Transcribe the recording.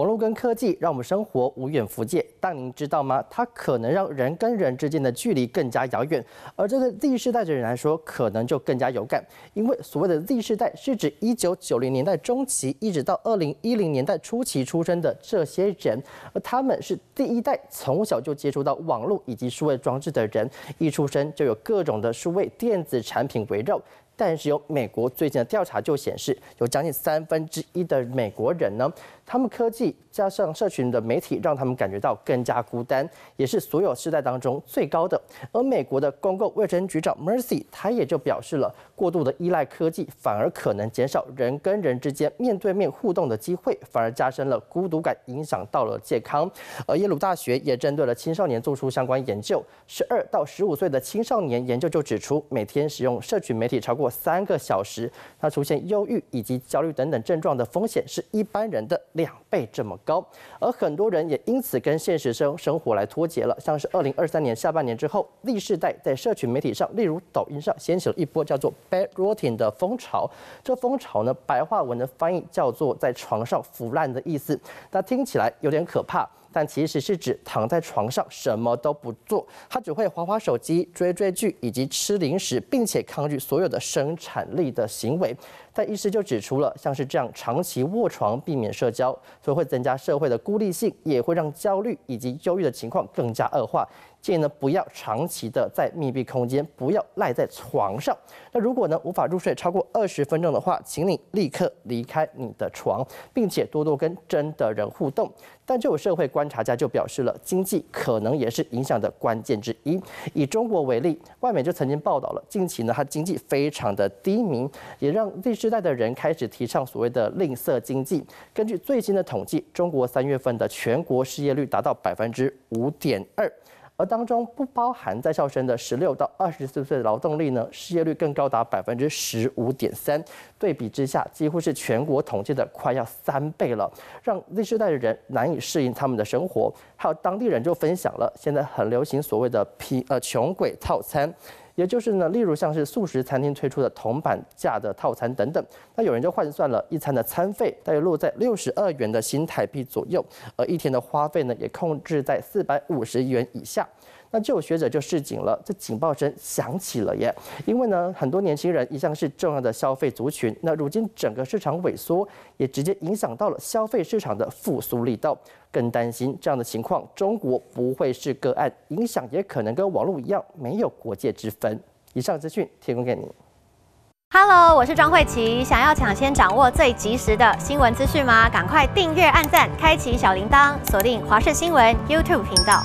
网络跟科技让我们生活无远弗届，但您知道吗？它可能让人跟人之间的距离更加遥远，而这对 Z 世代的人来说，可能就更加有感。因为所谓的 Z 世代是指1990年代中期一直到2010年代初期出生的这些人，而他们是第一代从小就接触到网络以及数位装置的人，一出生就有各种的数位电子产品围绕。但是有美国最近的调查就显示，有将近三分之一的美国人呢，他们科技加上社群的媒体，让他们感觉到更加孤单，也是所有世代当中最高的。而美国的公共卫生局长 Mercy 他也就表示了，过度的依赖科技反而可能减少人跟人之间面对面互动的机会，反而加深了孤独感，影响到了健康。而耶鲁大学也针对了青少年做出相关研究，十二到十五岁的青少年研究就指出，每天使用社群媒体超过。三个小时，他出现忧郁以及焦虑等等症状的风险是一般人的两倍这么高，而很多人也因此跟现实生活来脱节了。像是二零二三年下半年之后，Z 世代在社群媒体上，例如抖音上，掀起了一波叫做 bed rotting 的风潮，这风潮呢，白话文的翻译叫做在床上腐烂的意思，那听起来有点可怕。但其实是指躺在床上什么都不做，他只会划划手机、追追剧以及吃零食，并且抗拒所有的生产力的行为。但医师就指出了，像是这样长期卧床、避免社交，所以会增加社会的孤立性，也会让焦虑以及忧郁的情况更加恶化。建议呢，不要长期的在密闭空间，不要赖在床上。那如果呢，无法入睡超过二十分钟的话，请你立刻离开你的床，并且多多跟真的人互动。但就有社会观察家就表示了，经济可能也是影响的关键之一。以中国为例，外媒就曾经报道了，近期呢，它经济非常的低迷，也让历。世代的人开始提倡所谓的吝啬经济。根据最新的统计，中国三月份的全国失业率达到百分之五点二，而当中不包含在校生的十六到二十四岁的劳动力呢，失业率更高达百分之十五点三。对比之下，几乎是全国统计的快要三倍了，让 Z 世代的人难以适应他们的生活。还有当地人就分享了现在很流行所谓的“贫呃穷鬼套餐”，也就是呢，例如像是素食餐厅推出的铜板价的套餐等等。那有人就换算了一餐的餐费，大约落在六十二元的新台币左右，而一天的花费呢，也控制在四百五十元以下。那就有学者就示警了，这警报声响起了耶！因为呢，很多年轻人一向是重要的消费族群，那如今整个市场萎缩，也直接影响到了消费市场的复苏力道。更担心这样的情况，中国不会是个案，影响也可能跟网络一样，没有国界之分。以上资讯提供给您。Hello，我是张慧琪。想要抢先掌握最及时的新闻资讯吗？赶快订阅、按赞、开启小铃铛，锁定华视新闻 YouTube 频道。